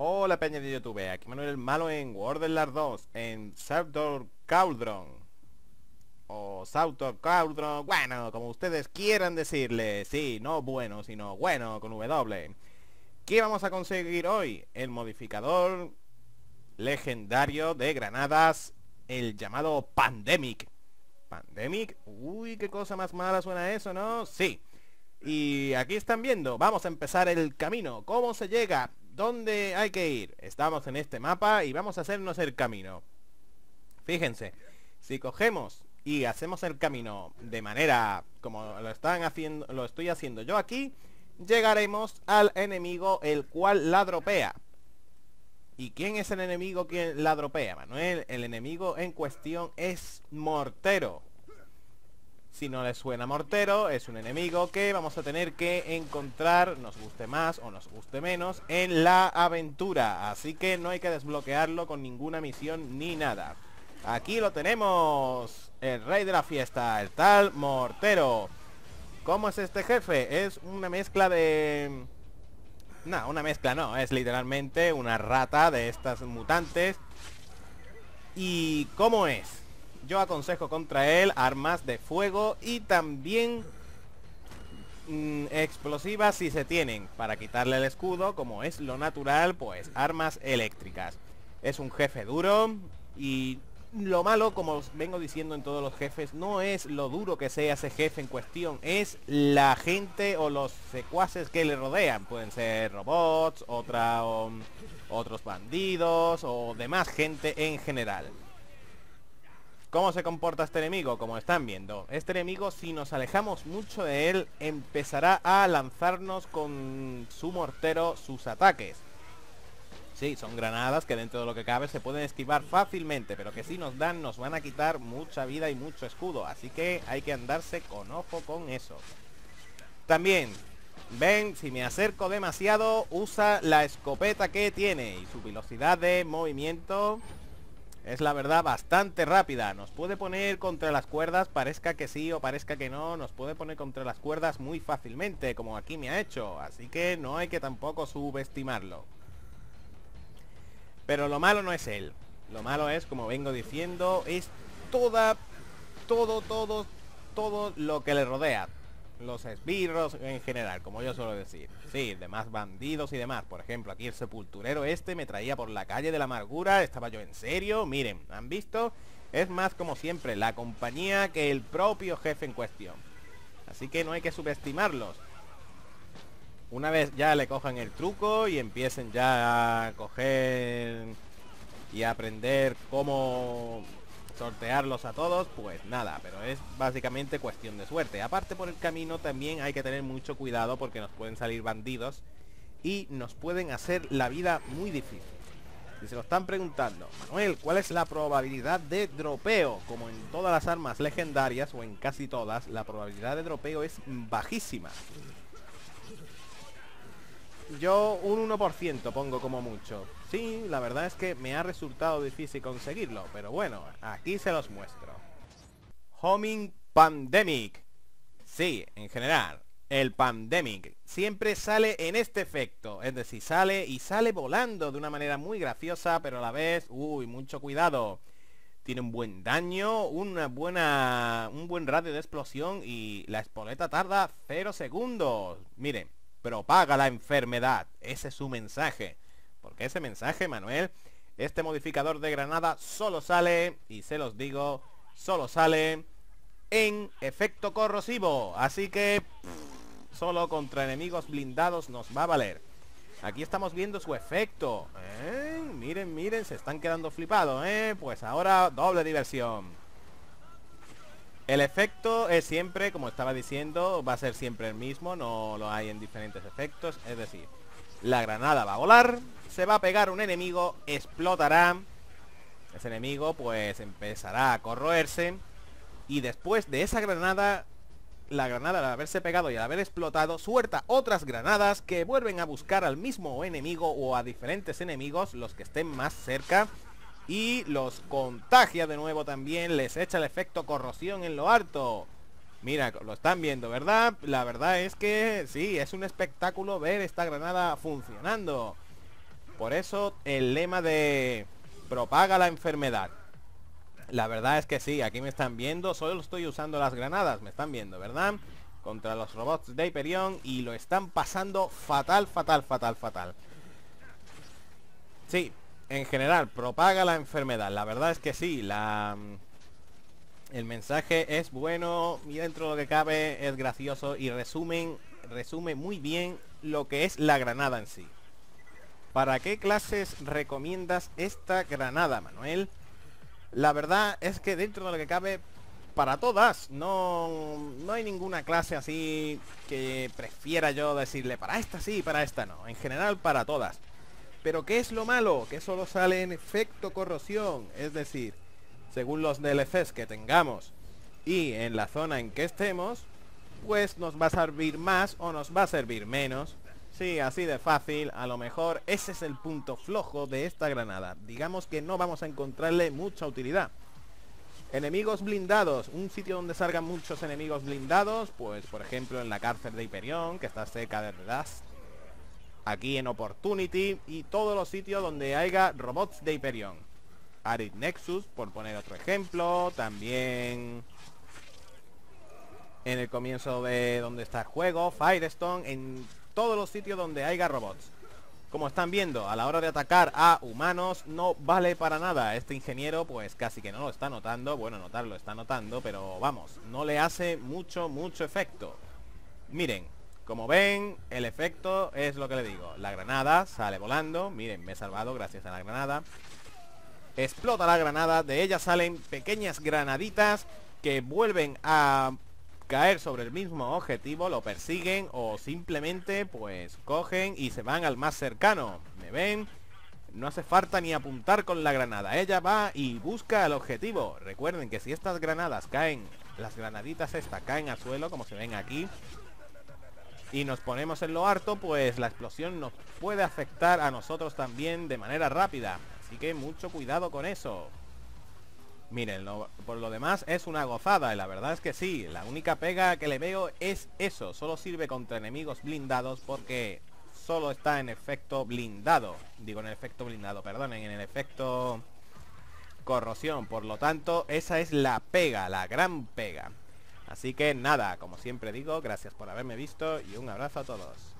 Hola peña de YouTube, aquí Manuel el Malo en of Warcraft 2, en Saltor Cauldron O Saltor Cauldron, bueno, como ustedes quieran decirle Sí, no bueno, sino bueno, con W ¿Qué vamos a conseguir hoy? El modificador legendario de granadas, el llamado Pandemic Pandemic, uy, qué cosa más mala suena eso, ¿no? Sí y aquí están viendo, vamos a empezar el camino ¿Cómo se llega? ¿Dónde hay que ir? Estamos en este mapa y vamos a hacernos el camino. Fíjense, si cogemos y hacemos el camino de manera como lo están haciendo, lo estoy haciendo yo aquí, llegaremos al enemigo el cual ladropea. ¿Y quién es el enemigo quien ladropea, Manuel? El enemigo en cuestión es Mortero. Si no le suena mortero, es un enemigo que vamos a tener que encontrar, nos guste más o nos guste menos, en la aventura. Así que no hay que desbloquearlo con ninguna misión ni nada. Aquí lo tenemos, el rey de la fiesta, el tal mortero. ¿Cómo es este jefe? Es una mezcla de... No, una mezcla no, es literalmente una rata de estas mutantes. ¿Y cómo es? Yo aconsejo contra él armas de fuego y también mm, explosivas si se tienen. Para quitarle el escudo, como es lo natural, pues armas eléctricas. Es un jefe duro y lo malo, como os vengo diciendo en todos los jefes, no es lo duro que sea ese jefe en cuestión, es la gente o los secuaces que le rodean. Pueden ser robots, otra, otros bandidos o demás gente en general. ¿Cómo se comporta este enemigo? Como están viendo, este enemigo si nos alejamos mucho de él empezará a lanzarnos con su mortero sus ataques. Sí, son granadas que dentro de lo que cabe se pueden esquivar fácilmente, pero que si nos dan nos van a quitar mucha vida y mucho escudo, así que hay que andarse con ojo con eso. También, ven, si me acerco demasiado, usa la escopeta que tiene y su velocidad de movimiento es la verdad bastante rápida. Nos puede poner contra las cuerdas, parezca que sí o parezca que no. Nos puede poner contra las cuerdas muy fácilmente, como aquí me ha hecho. Así que no hay que tampoco subestimarlo. Pero lo malo no es él. Lo malo es, como vengo diciendo, es toda, todo, todo, todo lo que le rodea los esbirros en general, como yo suelo decir. Sí, demás bandidos y demás. Por ejemplo, aquí el sepulturero este me traía por la calle de la amargura, estaba yo en serio, miren, ¿han visto? Es más como siempre la compañía que el propio jefe en cuestión. Así que no hay que subestimarlos. Una vez ya le cojan el truco y empiecen ya a coger y a aprender cómo sortearlos a todos, pues nada, pero es básicamente cuestión de suerte. Aparte por el camino también hay que tener mucho cuidado porque nos pueden salir bandidos y nos pueden hacer la vida muy difícil. Si se lo están preguntando, Manuel, ¿cuál es la probabilidad de dropeo? Como en todas las armas legendarias o en casi todas, la probabilidad de dropeo es bajísima. Yo un 1% pongo como mucho. Sí, la verdad es que me ha resultado difícil conseguirlo, pero bueno, aquí se los muestro. Homing Pandemic. Sí, en general, el Pandemic siempre sale en este efecto, es decir, sale y sale volando de una manera muy graciosa, pero a la vez, uy, mucho cuidado. Tiene un buen daño, una buena, un buen radio de explosión y la espoleta tarda 0 segundos. Miren, propaga la enfermedad. Ese es su mensaje. Porque ese mensaje, Manuel, este modificador de granada solo sale, y se los digo, solo sale en efecto corrosivo. Así que solo contra enemigos blindados nos va a valer. Aquí estamos viendo su efecto. Eh, miren, miren, se están quedando flipados, eh. Pues ahora doble diversión. El efecto es siempre, como estaba diciendo, va a ser siempre el mismo, no lo hay en diferentes efectos, es decir, la granada va a volar, se va a pegar un enemigo, explotará, ese enemigo pues empezará a corroerse y después de esa granada, la granada al haberse pegado y al haber explotado, suelta otras granadas que vuelven a buscar al mismo enemigo o a diferentes enemigos, los que estén más cerca y los contagia de nuevo también, les echa el efecto corrosión en lo harto. Mira, lo están viendo, ¿verdad? La verdad es que sí, es un espectáculo ver esta granada funcionando. Por eso el lema de propaga la enfermedad. La verdad es que sí, aquí me están viendo, solo estoy usando las granadas, me están viendo, ¿verdad? Contra los robots de Hyperion y lo están pasando fatal, fatal, fatal, fatal. Sí, en general, propaga la enfermedad. La verdad es que sí, la... El mensaje es bueno y dentro de lo que cabe es gracioso y resume muy bien lo que es la granada en sí. ¿Para qué clases recomiendas esta granada, Manuel? La verdad es que dentro de lo que cabe, para todas, no, no hay ninguna clase así que prefiera yo decirle para esta sí para esta no. En general, para todas. Pero ¿qué es lo malo? Que solo sale en efecto corrosión, es decir, según los DLCs que tengamos y en la zona en que estemos, pues nos va a servir más o nos va a servir menos. Sí, así de fácil, a lo mejor ese es el punto flojo de esta granada. Digamos que no vamos a encontrarle mucha utilidad. Enemigos blindados, un sitio donde salgan muchos enemigos blindados, pues por ejemplo en la cárcel de Hiperión, que está seca de Rust, aquí en Opportunity y todos los sitios donde haya robots de Hyperion. Arid Nexus, por poner otro ejemplo, también en el comienzo de donde está el juego, Firestone, en todos los sitios donde haya robots. Como están viendo, a la hora de atacar a humanos no vale para nada. Este ingeniero pues casi que no lo está notando. Bueno, notarlo está notando, pero vamos, no le hace mucho, mucho efecto. Miren, como ven, el efecto es lo que le digo. La granada sale volando. Miren, me he salvado gracias a la granada. Explota la granada. De ella salen pequeñas granaditas que vuelven a caer sobre el mismo objetivo. Lo persiguen o simplemente pues cogen y se van al más cercano. ¿Me ven? No hace falta ni apuntar con la granada. Ella va y busca el objetivo. Recuerden que si estas granadas caen, las granaditas estas caen al suelo, como se ven aquí, y nos ponemos en lo harto, pues la explosión nos puede afectar a nosotros también de manera rápida. Así que mucho cuidado con eso. Miren, por lo demás es una gozada y la verdad es que sí, la única pega que le veo es eso, solo sirve contra enemigos blindados porque solo está en efecto blindado, digo en efecto blindado, perdonen, en el efecto corrosión, por lo tanto esa es la pega, la gran pega. Así que nada, como siempre digo, gracias por haberme visto y un abrazo a todos.